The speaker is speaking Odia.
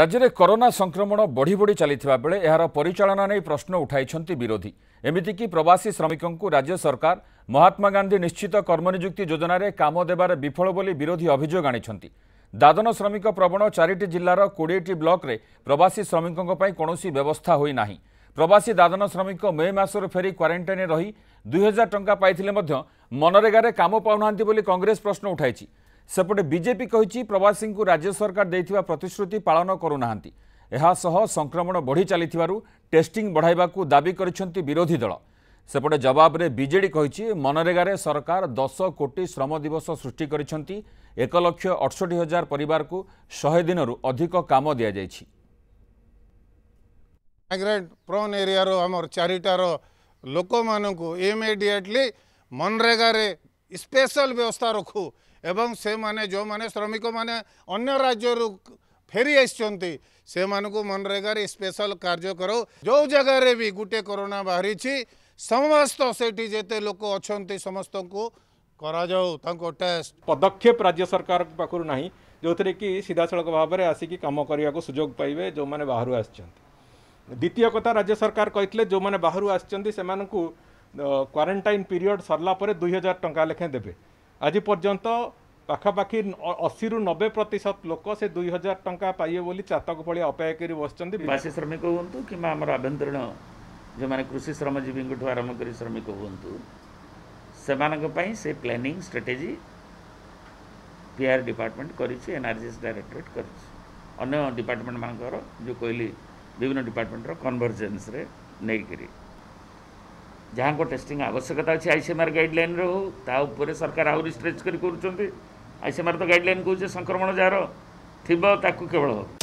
ରାଜ୍ୟରେ କରୋନା ସଂକ୍ରମଣ ବଢ଼ି ବଢ଼ି ଚାଲିଥିବା ବେଳେ ଏହାର ପରିଚାଳନା ନେଇ ପ୍ରଶ୍ନ ଉଠାଇଛନ୍ତି ବିରୋଧୀ ଏମିତିକି ପ୍ରବାସୀ ଶ୍ରମିକଙ୍କୁ ରାଜ୍ୟ ସରକାର ମହାତ୍ମା ଗାନ୍ଧୀ ନିଶ୍ଚିତ କର୍ମନିଯୁକ୍ତି ଯୋଜନାରେ କାମ ଦେବାରେ ବିଫଳ ବୋଲି ବିରୋଧୀ ଅଭିଯୋଗ ଆଣିଛନ୍ତି ଦାଦନ ଶ୍ରମିକ ପ୍ରବଣ ଚାରିଟି ଜିଲ୍ଲାର କୋଡ଼ିଏଟି ବ୍ଲକରେ ପ୍ରବାସୀ ଶ୍ରମିକଙ୍କ ପାଇଁ କୌଣସି ବ୍ୟବସ୍ଥା ହୋଇନାହିଁ ପ୍ରବାସୀ ଦାଦନ ଶ୍ରମିକ ମେ ମାସରୁ ଫେରି କ୍ୱାରେଣ୍ଟାଇନ୍ରେ ରହି ଦୁଇହଜାର ଟଙ୍କା ପାଇଥିଲେ ମଧ୍ୟ ମନରେଗାରେ କାମ ପାଉନାହାନ୍ତି ବୋଲି କଂଗ୍ରେସ ପ୍ରଶ୍ନ ଉଠାଇଛି ସେପଟେ ବିଜେପି କହିଛି ପ୍ରବାସୀଙ୍କୁ ରାଜ୍ୟ ସରକାର ଦେଇଥିବା ପ୍ରତିଶ୍ରୁତି ପାଳନ କରୁନାହାନ୍ତି ଏହାସହ ସଂକ୍ରମଣ ବଢ଼ି ଚାଲିଥିବାରୁ ଟେଷ୍ଟିଂ ବଢ଼ାଇବାକୁ ଦାବି କରିଛନ୍ତି ବିରୋଧୀ ଦଳ ସେପଟେ ଜବାବରେ ବିଜେଡି କହିଛି ମନରେଗାରେ ସରକାର ଦଶ କୋଟି ଶ୍ରମ ଦିବସ ସୃଷ୍ଟି କରିଛନ୍ତି ଏକ ଲକ୍ଷ ଅଠଷଠି ହଜାର ପରିବାରକୁ ଶହେ ଦିନରୁ ଅଧିକ କାମ ଦିଆଯାଇଛି ମାଇଗ୍ରାଣ୍ଟ ପ୍ରନ୍ ଏରିଆର ଆମର ଚାରିଟାର ଲୋକମାନଙ୍କୁ ଇମିଡ଼ିଏଟଲି ମନରେଗାରେ ସ୍ପେଶାଲ ବ୍ୟବସ୍ଥା ରଖୁ एवं से माने जो माने श्रमिक माने अन्य राज्य रु फेरी आ मनरेगार स्पेशल कार्य करो जो जगार भी गोटे कोरोना बाहरी समस्त से जिते लोक अच्छा समस्त को करा जाओ टेस्ट पदक्षेप राज्य सरकार पाखु ना जो थे कि सीधा सड़क भाव में आसिक कम करने को सुजोग पाइबे जो मैंने बाहर आवितीय कथा राज्य सरकार कही बाहर आम क्वरेन्टाइन पीरियड सरला दुई हजार टाँह लेखाएं देते আজি পর্যন্ত পাখাপাখি অশি রু নবে প্রতিশত লোক সে দুই হাজার টাকা পাইবে বলে চাতক ভাল অপেক্ষা করে বসছেন বাসি শ্রমিক হুম কিংবা আমার আভ্যন্তরীণ যে কৃষি শ্রমজীবীঠু আরম্ভ করে শ্রমিক হুম সে প্ল্যানিং স্ট্রাটেজি পিআর ডিপার্টমেন্ট করেছি এনআরজিএস ডাইরেক্টরেট করেছি অন্য ডিপার্টমেন্ট মানুষ যে কহিলি বিভিন্ন ডিপার্টমেন্টর কনভরজেন্সরে নেইকরি ଯାହାଙ୍କ ଟେଷ୍ଟିଂ ଆବଶ୍ୟକତା ଅଛି ଆଇସିଏମ୍ଆର୍ ଗାଇଡ଼ଲାଇନ୍ର ହେଉ ତା ଉପରେ ସରକାର ଆହୁରି ଷ୍ଟ୍ରେଚ୍ କରି କରୁଛନ୍ତି ଆଇସିଏମ୍ଆର୍ ତ ଗାଇଡ଼ଲାଇନ୍ କହୁଛି ସଂକ୍ରମଣ ଯାହାର ଥିବ ତାକୁ କେବଳ ହେବ